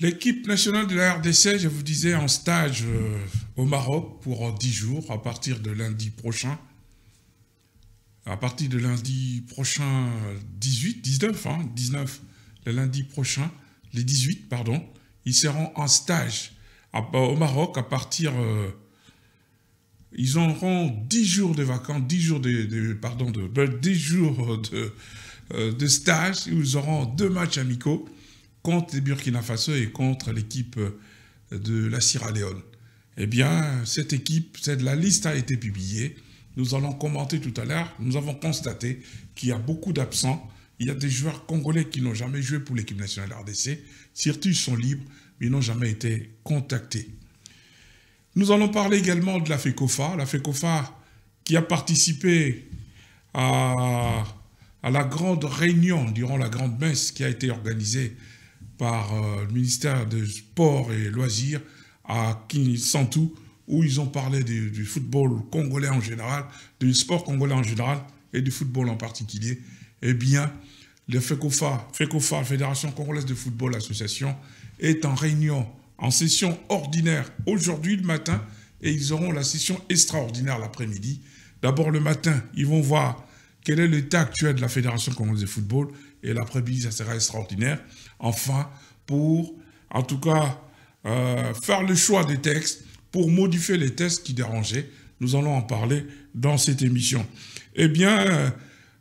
L'équipe nationale de la RDC, je vous disais, en stage euh, au Maroc pour 10 jours à partir de lundi prochain. À partir de lundi prochain 18, 19, hein, 19, le lundi prochain, les 18, pardon, ils seront en stage au Maroc à partir... Euh, ils auront 10 jours de vacances, 10 jours de, pardon, de, 10 ben, jours de, euh, de stage. Ils auront deux matchs amicaux contre les Burkina Faso et contre l'équipe euh, de la Sierra Leone. Eh bien, cette équipe, cette, la liste a été publiée. Nous allons commenter tout à l'heure. Nous avons constaté qu'il y a beaucoup d'absents. Il y a des joueurs congolais qui n'ont jamais joué pour l'équipe nationale RDC. Certes, ils sont libres, mais n'ont jamais été contactés. Nous allons parler également de la FECOFA. La FECOFA qui a participé à, à la grande réunion durant la grande messe qui a été organisée par euh, le ministère des Sports et Loisirs à Kinsantu, où ils ont parlé du, football congolais en général, du sport congolais en général et du football en particulier, eh bien, le FECOFA, FECOFA, Fédération Congolaise de Football Association, est en réunion, en session ordinaire aujourd'hui le matin, et ils auront la session extraordinaire l'après-midi. D'abord le matin, ils vont voir quel est l'état actuel de la Fédération Congolaise de Football, et l'après-midi, ça sera extraordinaire enfin, pour, en tout cas, euh, faire le choix des textes, pour modifier les textes qui dérangeaient. Nous allons en parler dans cette émission. Eh bien, euh,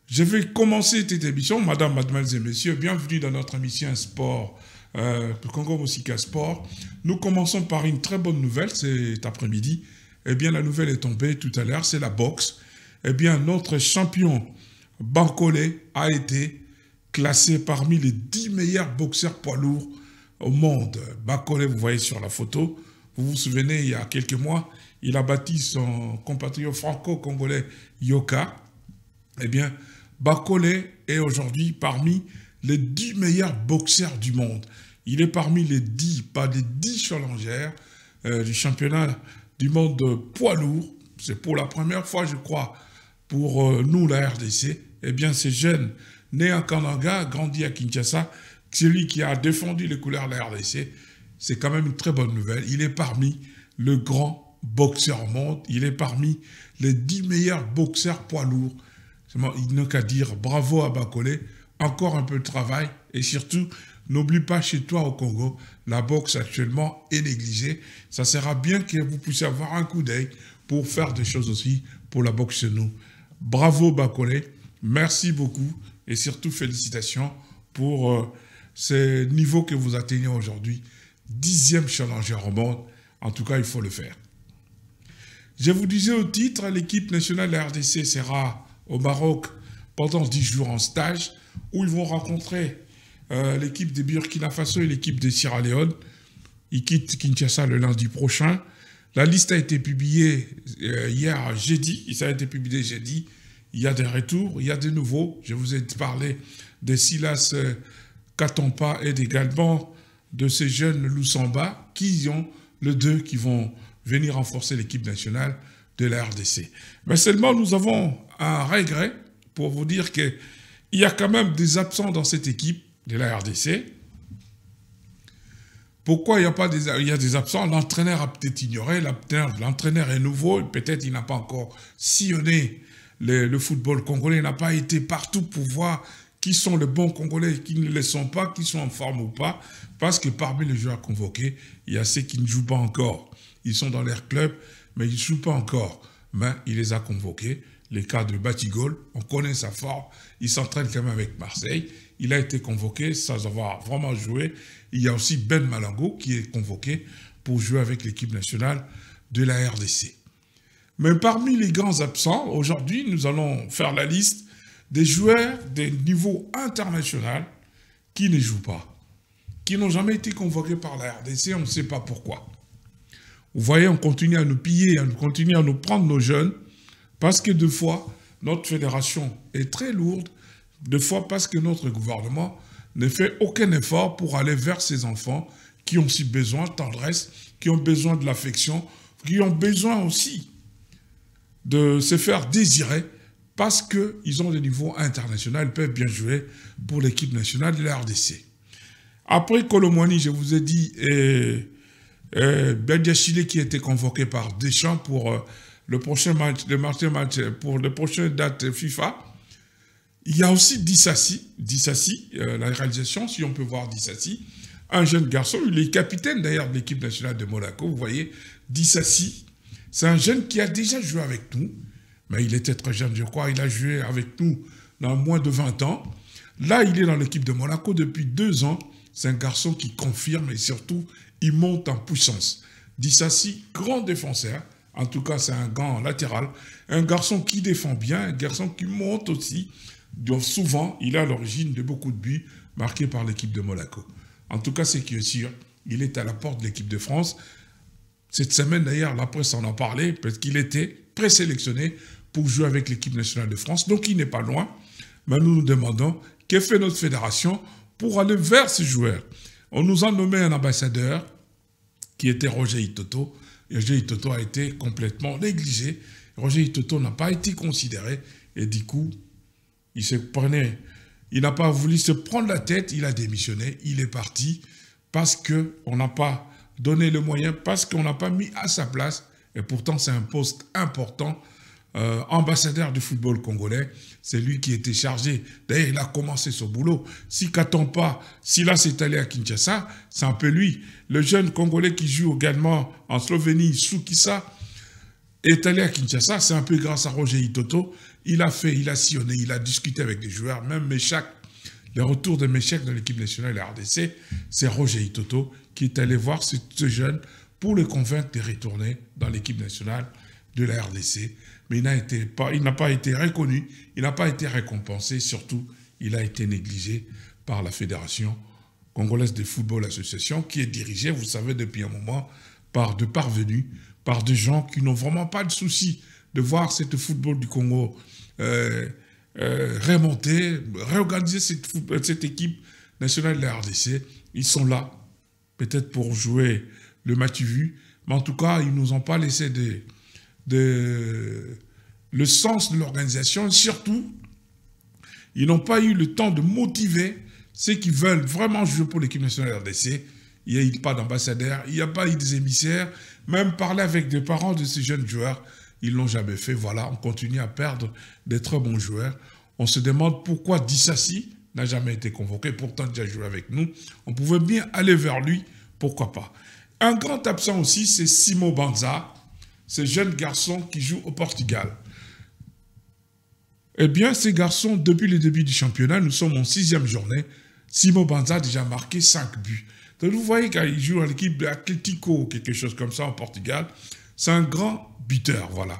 je vais commencer cette émission. Madame, mademoiselles et messieurs, bienvenue dans notre émission Sport, euh, Congo Mossica Sport. Nous commençons par une très bonne nouvelle cet après-midi. Eh bien, la nouvelle est tombée tout à l'heure, c'est la boxe. Eh bien, notre champion Barcolé a été classé parmi les 10 meilleurs boxeurs poids lourds au monde. Bakole, vous voyez sur la photo, vous vous souvenez, il y a quelques mois, il a battu son compatriote franco-congolais Yoka. Eh bien, Bakole est aujourd'hui parmi les 10 meilleurs boxeurs du monde. Il est parmi les 10, pas les 10 challengers euh, du championnat du monde de poids lourd. C'est pour la première fois, je crois, pour euh, nous, la RDC. Eh bien, ces jeunes né à Kananga, grandi à Kinshasa, celui qui a défendu les couleurs de la RDC, c'est quand même une très bonne nouvelle. Il est parmi le grand boxeur monde, il est parmi les dix meilleurs boxeurs poids lourds. Il n'a qu'à dire bravo à Bakole. encore un peu de travail et surtout, n'oublie pas chez toi au Congo, la boxe actuellement est négligée. Ça sera bien que vous puissiez avoir un coup d'œil pour faire des choses aussi pour la boxe chez nous. Bravo Bakole. merci beaucoup. Et surtout, félicitations pour euh, ce niveau que vous atteignez aujourd'hui. Dixième challenger au monde. En tout cas, il faut le faire. Je vous disais au titre, l'équipe nationale de RDC sera au Maroc pendant dix jours en stage où ils vont rencontrer euh, l'équipe de Burkina Faso et l'équipe de Sierra Leone. Ils quittent Kinshasa le lundi prochain. La liste a été publiée euh, hier jeudi. Ça a été publié jeudi il y a des retours, il y a des nouveaux. Je vous ai parlé de Silas euh, Katompa et également de ces jeunes Lusamba qui ont le deux qui vont venir renforcer l'équipe nationale de la RDC. Mais seulement nous avons un regret pour vous dire qu'il y a quand même des absents dans cette équipe de la RDC. Pourquoi il y a, pas des, il a des absents L'entraîneur a peut-être ignoré, l'entraîneur est nouveau, peut-être il n'a pas encore sillonné le, football congolais n'a pas été partout pour voir qui sont les bons Congolais qui ne le sont pas, qui sont en forme ou pas, parce que parmi les joueurs convoqués, il y a ceux qui ne jouent pas encore. Ils sont dans leur club, mais ils ne jouent pas encore. Mais il les a convoqués. Les cas de Batigol, on connaît sa forme. Il s'entraîne quand même avec Marseille. Il a été convoqué sans avoir vraiment joué. Il y a aussi Ben Malango qui est convoqué pour jouer avec l'équipe nationale de la RDC. Mais parmi les grands absents, aujourd'hui, nous allons faire la liste des joueurs des niveaux international qui ne jouent pas, qui n'ont jamais été convoqués par la RDC, on ne sait pas pourquoi. Vous voyez, on continue à nous piller, on continue à nous prendre nos jeunes, parce que deux fois, notre fédération est très lourde, deux fois parce que notre gouvernement ne fait aucun effort pour aller vers ces enfants qui ont si besoin de tendresse, qui ont besoin de l'affection, qui ont besoin aussi de se faire désirer parce qu'ils ont des niveaux internationaux, ils peuvent bien jouer pour l'équipe nationale de la RDC. Après Colomwani, je vous ai dit, et, et ben qui qui été convoqué par Deschamps pour euh, le prochain match, le match pour le prochain date FIFA. Il y a aussi Dissassi, Dissassi euh, la réalisation, si on peut voir Dissassi, un jeune garçon, il est capitaine d'ailleurs de l'équipe nationale de Monaco, vous voyez, Dissassi, c'est un jeune qui a déjà joué avec nous, mais il était très jeune, je crois. Il a joué avec nous dans moins de 20 ans. Là, il est dans l'équipe de Monaco depuis deux ans. C'est un garçon qui confirme et surtout, il monte en puissance. Dissassi, grand défenseur. En tout cas, c'est un grand latéral. Un garçon qui défend bien, un garçon qui monte aussi. souvent, il est à l'origine de beaucoup de buts marqués par l'équipe de Monaco. En tout cas, c'est qui est sûr, il est à la porte de l'équipe de France. Cette semaine, d'ailleurs, la presse en a parlé, parce qu'il était présélectionné pour jouer avec l'équipe nationale de France. Donc, il n'est pas loin. Mais nous nous demandons, que fait notre fédération pour aller vers ce joueur On nous a nommé un ambassadeur, qui était Roger Itoto. Et Roger Itoto a été complètement négligé. Roger Itoto n'a pas été considéré. Et du coup, il se prenait... Il n'a pas voulu se prendre la tête, il a démissionné, il est parti parce qu'on n'a pas donner le moyen parce qu'on n'a pas mis à sa place, et pourtant c'est un poste important, euh, ambassadeur du football congolais. C'est lui qui était chargé. D'ailleurs, il a commencé son boulot. Si pas, si là s'est allé à Kinshasa, c'est un peu lui. Le jeune Congolais qui joue également en Slovénie, Soukissa, est allé à Kinshasa. C'est un peu grâce à Roger Itoto. Il a fait, il a sillonné, il a discuté avec des joueurs. Même chaque le retour de mes dans l'équipe nationale de la RDC, c'est Roger Itoto qui est allé voir ce, jeune pour le convaincre de retourner dans l'équipe nationale de la RDC. Mais il n'a pas, été reconnu, il n'a pas été récompensé, surtout il a été négligé par la Fédération congolaise de football association qui est dirigée, vous savez, depuis un moment par de parvenus, par des gens qui n'ont vraiment pas de souci de voir cette football du Congo euh, euh, remonter, réorganiser euh, cette, équipe nationale de la RDC. Ils sont là, peut-être pour jouer le match vu, mais en tout cas, ils ne nous ont pas laissé de, le sens de l'organisation. Surtout, ils n'ont pas eu le temps de motiver ceux qui veulent vraiment jouer pour l'équipe nationale de la RDC. Il n'y a eu pas d'ambassadeur, il n'y a pas eu des émissaires, même parler avec des parents de ces jeunes joueurs. Ils l'ont jamais fait. Voilà, on continue à perdre des très bons joueurs. On se demande pourquoi Dissassi n'a jamais été convoqué, pourtant déjà joué avec nous. On pouvait bien aller vers lui, pourquoi pas. Un grand absent aussi, c'est Simo Banza, ce jeune garçon qui joue au Portugal. Eh bien, ce garçon, depuis le début du championnat, nous sommes en sixième journée. Simo Banza a déjà marqué cinq buts. Donc vous voyez qu'il joue à l'équipe de Atlético, quelque chose comme ça, au Portugal. C'est un grand buteur, voilà.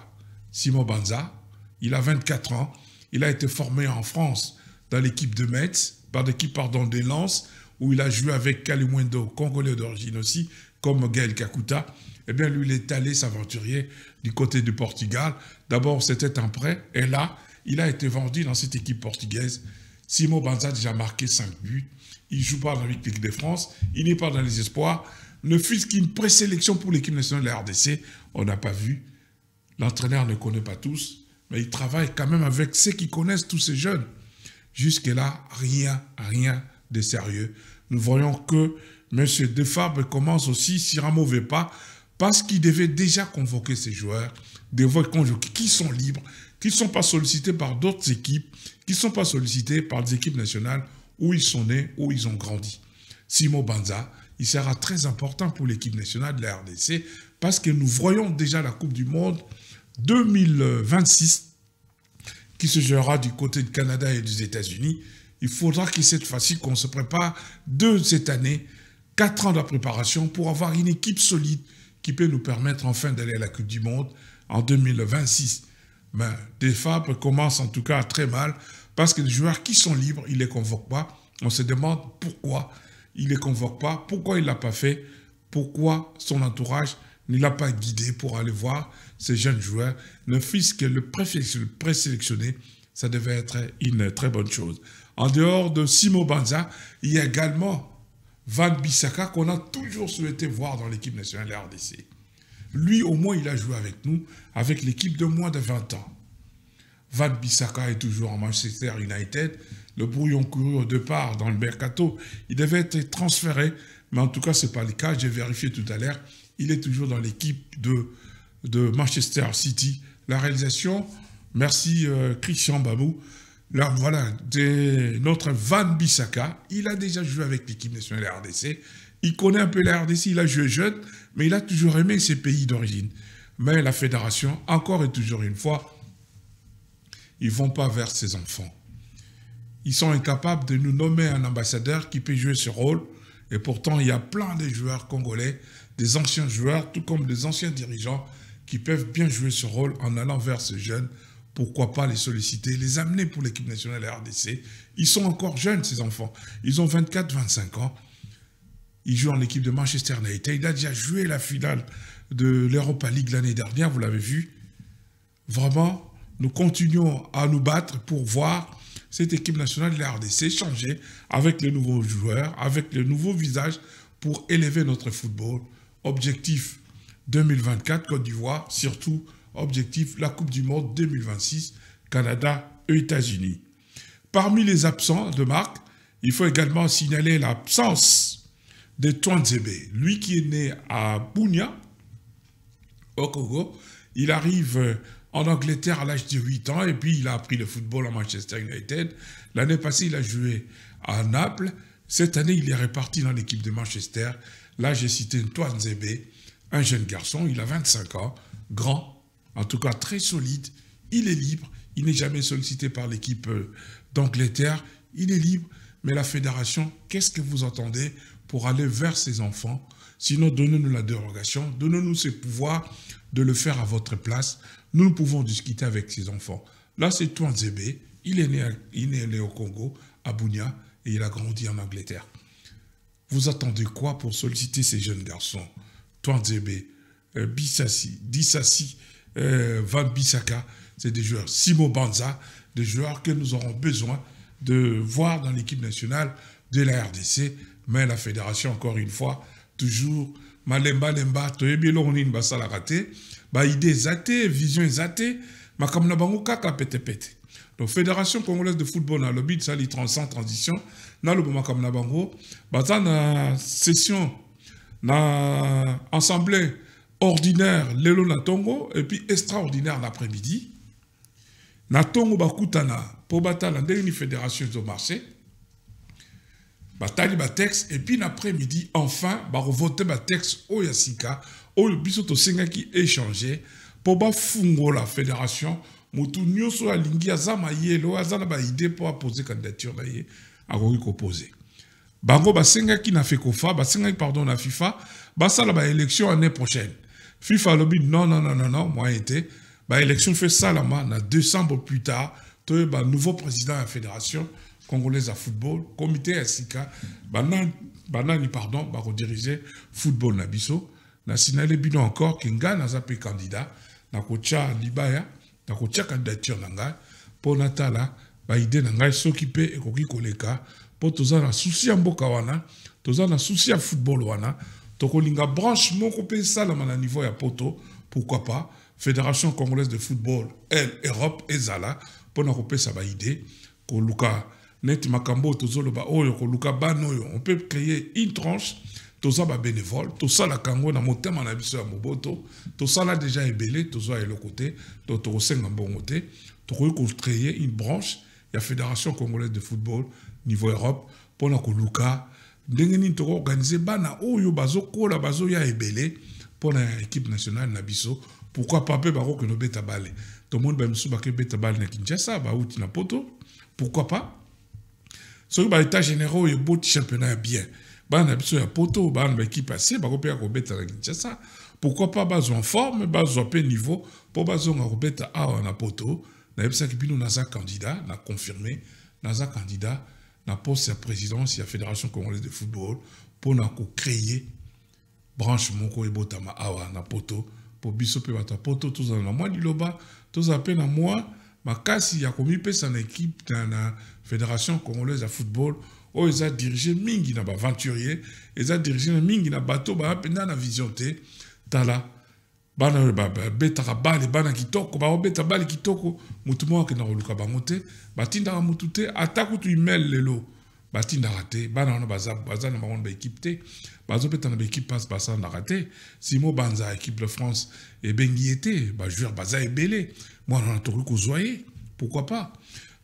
Simon Banza, il a 24 ans. Il a été formé en France dans l'équipe de Metz, par l'équipe, pardon, des Lances, où il a joué avec Kalimundo congolais d'origine aussi, comme Gaël Kakuta. Eh bien, lui, il est allé s'aventurer du côté du Portugal. D'abord, c'était un prêt. Et là, il a été vendu dans cette équipe portugaise. Simon Banza a déjà marqué 5 buts. Il joue pas dans l'équipe de France. Il n'est pas dans les espoirs ne fût-ce qu'une présélection pour l'équipe nationale de la RDC, on n'a pas vu. L'entraîneur ne connaît pas tous, mais il travaille quand même avec ceux qui connaissent tous ces jeunes. Jusque-là, rien, rien de sérieux. Nous voyons que M. Defabre commence aussi sur un mauvais pas parce qu'il devait déjà convoquer ses joueurs, devait convoquer qui sont libres, qui ne sont pas sollicités par d'autres équipes, qui ne sont pas sollicités par des équipes nationales où ils sont nés, où ils ont grandi. Simo Banza, il sera très important pour l'équipe nationale de la RDC parce que nous voyons déjà la Coupe du Monde 2026 qui se jouera du côté du Canada et des États-Unis. Il faudra que cette fois-ci qu'on se prépare de cette année, quatre ans de préparation pour avoir une équipe solide qui peut nous permettre enfin d'aller à la Coupe du Monde en 2026. Mais des femmes commencent en tout cas très mal parce que les joueurs qui sont libres, ils ne les convoquent pas. On se demande pourquoi il ne les convoque pas, pourquoi il ne l'a pas fait, pourquoi son entourage ne l'a pas guidé pour aller voir ces jeunes joueurs. Ne fût-ce que le présélectionné, ça devait être une très bonne chose. En dehors de Simo Banza, il y a également Van Bissaka qu'on a toujours souhaité voir dans l'équipe nationale RDC. Lui, au moins, il a joué avec nous, avec l'équipe de moins de 20 ans. Van Bissaka est toujours en Manchester United, le brouillon couru au départ dans le mercato. Il devait être transféré, mais en tout cas, ce n'est pas le cas. J'ai vérifié tout à l'heure. Il est toujours dans l'équipe de, de Manchester City. La réalisation, merci euh, Christian Babou. Là, voilà, notre Van Bissaka, il a déjà joué avec l'équipe nationale de RDC. Il connaît un peu la RDC, il a joué jeune, mais il a toujours aimé ses pays d'origine. Mais la fédération, encore et toujours une fois, ils ne vont pas vers ses enfants ils sont incapables de nous nommer un ambassadeur qui peut jouer ce rôle. Et pourtant, il y a plein de joueurs congolais, des anciens joueurs, tout comme des anciens dirigeants, qui peuvent bien jouer ce rôle en allant vers ces jeunes. Pourquoi pas les solliciter, les amener pour l'équipe nationale RDC Ils sont encore jeunes, ces enfants. Ils ont 24, 25 ans. Ils jouent en équipe de Manchester United. Il a déjà joué la finale de l'Europa League l'année dernière, vous l'avez vu. Vraiment, nous continuons à nous battre pour voir cette équipe nationale de la RDC changer avec les nouveaux joueurs, avec les nouveaux visages pour élever notre football. Objectif 2024, Côte d'Ivoire, surtout objectif la Coupe du Monde 2026, Canada et États-Unis. Parmi les absents de Marc, il faut également signaler l'absence de Twanzebe, lui qui est né à Bunia, au Congo. Il arrive en Angleterre à l'âge de 8 ans, et puis il a appris le football à Manchester United. L'année passée, il a joué à Naples. Cette année, il est réparti dans l'équipe de Manchester. Là, j'ai cité Antoine Zebe, un jeune garçon, il a 25 ans, grand, en tout cas très solide, il est libre, il n'est jamais sollicité par l'équipe euh, d'Angleterre, il est libre, mais la fédération, qu'est-ce que vous entendez pour aller vers ses enfants Sinon, donnez-nous la dérogation, donnez-nous ce pouvoir de le faire à votre place. Nous pouvons discuter avec ces enfants. Là, c'est Zébé. Il est, né, il est né au Congo, à Bounia, et il a grandi en Angleterre. Vous attendez quoi pour solliciter ces jeunes garçons Zébe, euh, Bissassi, Dissassi, euh, Van Bissaka, c'est des joueurs. Simo Banza, des joueurs que nous aurons besoin de voir dans l'équipe nationale de la RDC. Mais la fédération, encore une fois, toujours malemba lemba toyebi eloko nini basalaka te baide idée zaté, vision zaté te na bango kaka pété. donc fédération congolaise de football ça esali sans transition naloba makambo na bango Bata, na session na assemblée ordinaire l'élo na tongo, et puis extraordinaire l'après-midi na ba bakutana pour bata, la dernière fédération marché batali batexe et puis après-midi enfin bakovote batexe oyo ya sika oyo biso pour ba fungo la fédération motu nyonso oyo alingi aza mayele aza na idée pour poser candidature na ye akoki kopose bango qui na fait ba basengaki pardon na fifa ba élection année prochaine fifa alobi non non non non non élection fait ça la salama na décembre plus tard ba nouveau président la fédération congolaise à football Comité ya sika banani, pardon, pardon rediriger football na biso nasinale bino encore ke ngai naza mpe candidat nakotia libaya candidature na pour mpo natala idée na ngai s'occuper mpe ekoki koleka mpo toza na souci ya mboka wana toza na souci ya football wana l'inga branche moko ça là na niveau ya poto pourquoi pas fédération congolaise de football l europe ezala pour na kopesa baide koluka neti makambo oyo ba oyo koluka bano yo on peut créer une tranche toza ça la kango na motema na biso ya moboto là déjà tozo tozwa le te to tokosenga mbongo te tokoki créer une branche la fédération congolaise de football niveau europe mpona koluka ndenge nini tokoorganize bana oyo bazokola bazoya ebele pour ya équipe nationale na biso pourquoi pas mpe bakokende monde bale tomoni bamisu bakebeta bale na kinshasa uti na poto pourquoi pas l'état général et beau championnat bien bana poto un kinshasa pourquoi pas en forme bazwa mpe niveau bas en kobeta à na poto nayebisaki a naza candidat na a un candidat na poste à présidence la fédération congolaise de football pour créer une branche moko à e à na poto pour biso mpe bato ya poto du loba, tout ça, peine à poteau makasi ya commis na équipe na, la fédération congolaise de football oh, ils eza dirigé mingi na baventurier eza dirige na mingi na bateau ba na vision te tala bana ba, bana kitoko beta bale kitoko motu ke na koluka bango te te de email lelo batindaka te bana wana baza na bango na baéquipe te bazobeta na baéquipe passe basandaka te simo banza équipe de france ebengi ye te joueur baza moi mwana wana tokoki kozwa ye pourquoi pas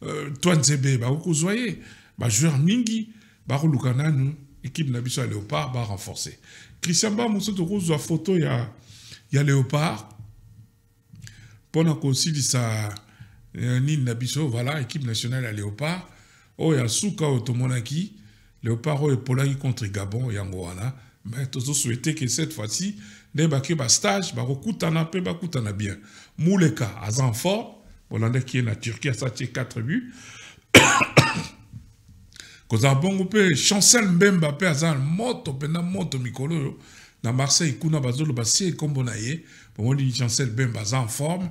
euh, toi ba bakoki kozwa ye bajoueur mingi bakoluka nanu équipe na biso léopard léopard renforcé christian ba mosusu tokozwa foto ya, ya léopard mpona kosilisa ça euh, na biso voilà équipe nationale à léopard oyo oh, asuka oyo le paro et epolaki contre gabon mais mais me souhaité que cette fois-ci nde bake koutana pe, ba koutana bien Mouleka muleka on en fort qui est na turquie quatre 4 but kozala bongo pe, chancel mbemba pe, aza na moto pena moto mikolo oyo na marseille kuna bazoloba et ekombo na ye bomoni chancel mbemba aza en forme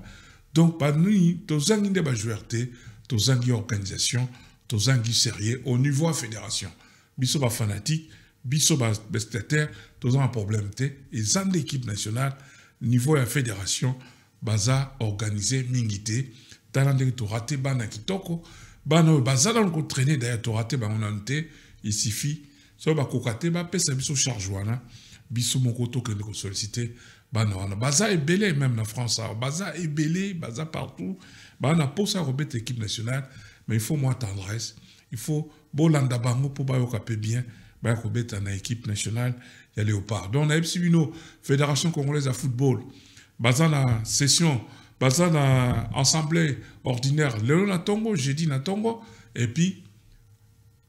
donc banini tozangi nde bajoueur te tozangi organisation tozangi sérieux au niveau la fédération Bisoba fanatique bisoba bestiaire, tous un problème te Et nde équipe nationale niveau la fédération baza organisé, mingité, bana kitoko bana baza raté dailleurs te te pesa biso charge wana biso moko tokende solliciter. bana wana baza ils même en france Baza est baza partout Bana équipe nationale mais il faut moins tendresse il faut bolanda bango mpo bayoka bien baya kobeta équipe nationale y ya léopard donc on eu une fédération congolaise de football baza une session baza une assemblée ordinaire Léon Natongo, jeudi natongo et puis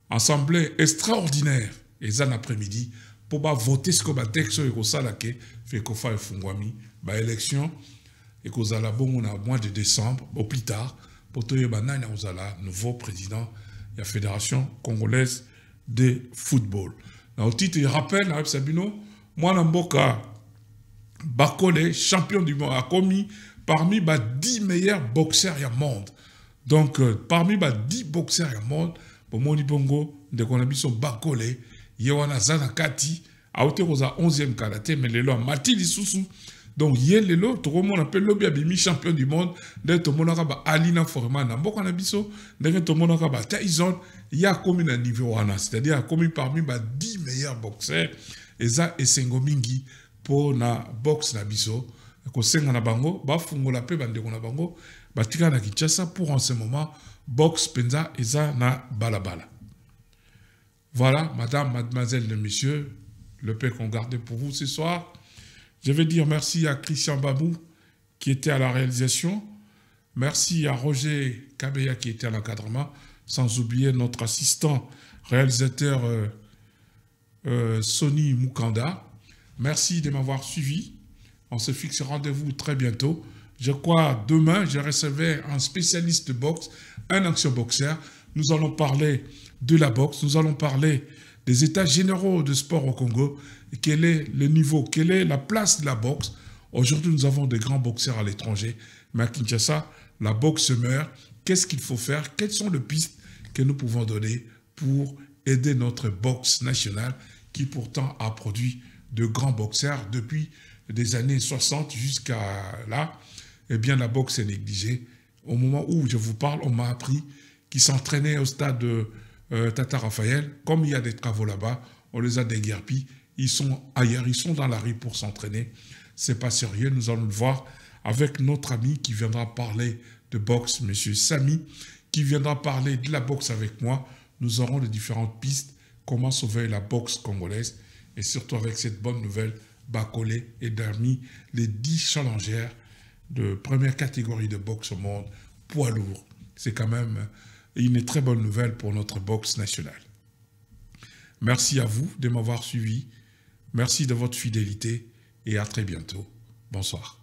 assemblée extraordinaire et ça après-midi pour voter ce que batexte oyo ekosala ke fekofa que baélection ekozala on a mois de décembre au plus tard potoyeba le nouveau président de la fédération congolaise de football Je vous rappelle que hein, Sabino, mwana bakole champion du monde parmi les 10 meilleurs boxeurs du monde donc euh, parmi les 10 boxeurs du monde moni bongo de biso bakole ye a 11e karaté, mais le donc gens qui tokomona appelle lobi abimi champion du monde ndenge tomonaka baalina forma na mboka a biso ndenge tomonaka bataison a akómi un niveau wana c'est-à-dire commis parmi les 10 meilleurs boxeurs, et pour na boxe na biso kosenga na bango na bango tika na kinshasa pour en ce moment boxe na balabala voilà madame mademoiselle monsieur le père qu'on garde pour vous ce soir je vais dire merci à Christian Babou qui était à la réalisation. Merci à Roger Kabeya qui était à l'encadrement, sans oublier notre assistant réalisateur euh, euh Sony Mukanda. Merci de m'avoir suivi. On se fixe rendez-vous très bientôt. Je crois demain, je recevais un spécialiste de boxe, un action boxeur. Nous allons parler de la boxe, nous allons parler des états généraux de sport au Congo, quel est le niveau, quelle est la place de la boxe. Aujourd'hui, nous avons des grands boxeurs à l'étranger, mais à Kinshasa, la boxe meurt. Qu'est-ce qu'il faut faire Quelles sont les pistes que nous pouvons donner pour aider notre boxe nationale qui pourtant a produit de grands boxeurs depuis des années 60 jusqu'à là Eh bien, la boxe est négligée. Au moment où je vous parle, on m'a appris qu'ils s'entraînaient au stade... de euh, Tata Raphaël, comme il y a des travaux là-bas, on les a déguerpis. Ils sont ailleurs, ils sont dans la rue pour s'entraîner. C'est pas sérieux. Nous allons le voir avec notre ami qui viendra parler de boxe, Monsieur Samy, qui viendra parler de la boxe avec moi. Nous aurons les différentes pistes, comment sauver la boxe congolaise et surtout avec cette bonne nouvelle, Bacolé et Darmi, les 10 challengers de première catégorie de boxe au monde, poids lourd. C'est quand même une très bonne nouvelle pour notre boxe nationale. Merci à vous de m'avoir suivi. Merci de votre fidélité et à très bientôt. Bonsoir.